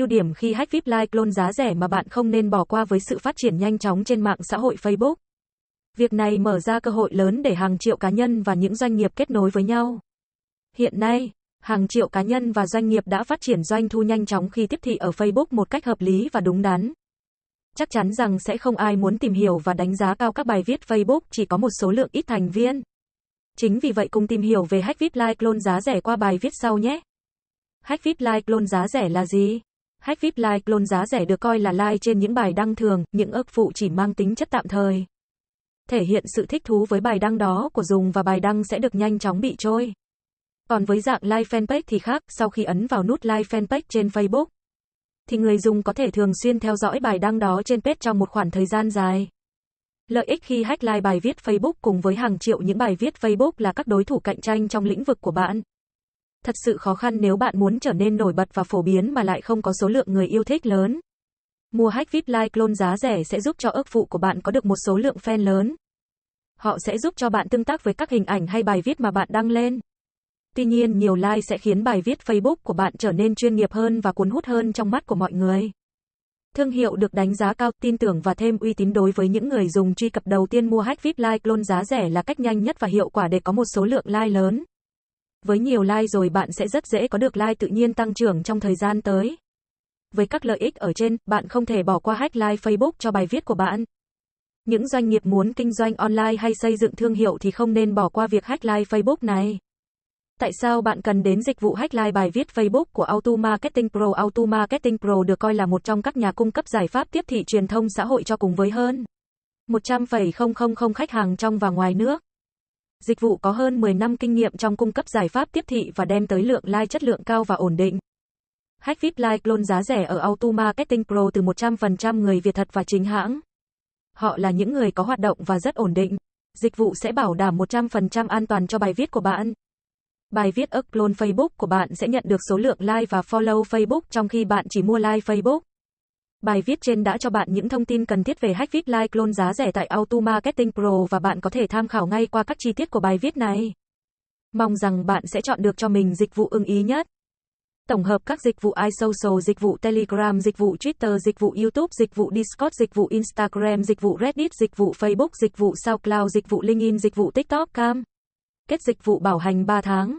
ưu điểm khi hack VIP Live clone giá rẻ mà bạn không nên bỏ qua với sự phát triển nhanh chóng trên mạng xã hội Facebook. Việc này mở ra cơ hội lớn để hàng triệu cá nhân và những doanh nghiệp kết nối với nhau. Hiện nay, hàng triệu cá nhân và doanh nghiệp đã phát triển doanh thu nhanh chóng khi tiếp thị ở Facebook một cách hợp lý và đúng đắn. Chắc chắn rằng sẽ không ai muốn tìm hiểu và đánh giá cao các bài viết Facebook chỉ có một số lượng ít thành viên. Chính vì vậy cùng tìm hiểu về hack VIP Live clone giá rẻ qua bài viết sau nhé. Hack VIP Live clone giá rẻ là gì? Hack VIP like clone giá rẻ được coi là like trên những bài đăng thường, những ức phụ chỉ mang tính chất tạm thời. Thể hiện sự thích thú với bài đăng đó của dùng và bài đăng sẽ được nhanh chóng bị trôi. Còn với dạng like fanpage thì khác, sau khi ấn vào nút like fanpage trên Facebook, thì người dùng có thể thường xuyên theo dõi bài đăng đó trên page trong một khoảng thời gian dài. Lợi ích khi hack like bài viết Facebook cùng với hàng triệu những bài viết Facebook là các đối thủ cạnh tranh trong lĩnh vực của bạn thật sự khó khăn nếu bạn muốn trở nên nổi bật và phổ biến mà lại không có số lượng người yêu thích lớn. Mua hack VIP like clone giá rẻ sẽ giúp cho ước phụ của bạn có được một số lượng fan lớn. Họ sẽ giúp cho bạn tương tác với các hình ảnh hay bài viết mà bạn đăng lên. Tuy nhiên, nhiều like sẽ khiến bài viết Facebook của bạn trở nên chuyên nghiệp hơn và cuốn hút hơn trong mắt của mọi người. Thương hiệu được đánh giá cao, tin tưởng và thêm uy tín đối với những người dùng truy cập đầu tiên mua hack VIP like clone giá rẻ là cách nhanh nhất và hiệu quả để có một số lượng like lớn. Với nhiều like rồi bạn sẽ rất dễ có được like tự nhiên tăng trưởng trong thời gian tới. Với các lợi ích ở trên, bạn không thể bỏ qua hack like Facebook cho bài viết của bạn. Những doanh nghiệp muốn kinh doanh online hay xây dựng thương hiệu thì không nên bỏ qua việc hack like Facebook này. Tại sao bạn cần đến dịch vụ hack like bài viết Facebook của Auto Marketing Pro? Auto Marketing Pro được coi là một trong các nhà cung cấp giải pháp tiếp thị truyền thông xã hội cho cùng với hơn 100,000 khách hàng trong và ngoài nước. Dịch vụ có hơn 10 năm kinh nghiệm trong cung cấp giải pháp tiếp thị và đem tới lượng like chất lượng cao và ổn định. Hack VIP Like luôn giá rẻ ở Auto Marketing Pro từ 100% người Việt thật và chính hãng. Họ là những người có hoạt động và rất ổn định. Dịch vụ sẽ bảo đảm 100% an toàn cho bài viết của bạn. Bài viết upload Facebook của bạn sẽ nhận được số lượng like và follow Facebook trong khi bạn chỉ mua like Facebook. Bài viết trên đã cho bạn những thông tin cần thiết về hack VIP Live Clone giá rẻ tại Auto Pro và bạn có thể tham khảo ngay qua các chi tiết của bài viết này. Mong rằng bạn sẽ chọn được cho mình dịch vụ ưng ý nhất. Tổng hợp các dịch vụ iSocial, dịch vụ Telegram, dịch vụ Twitter, dịch vụ YouTube, dịch vụ Discord, dịch vụ Instagram, dịch vụ Reddit, dịch vụ Facebook, dịch vụ SoundCloud, dịch vụ LinkedIn, dịch vụ TikTok Cam. Kết dịch vụ bảo hành 3 tháng.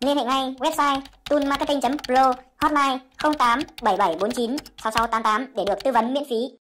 liên hệ ngay website tunmarketing pro hotline 08 7749 6688 để được tư vấn miễn phí.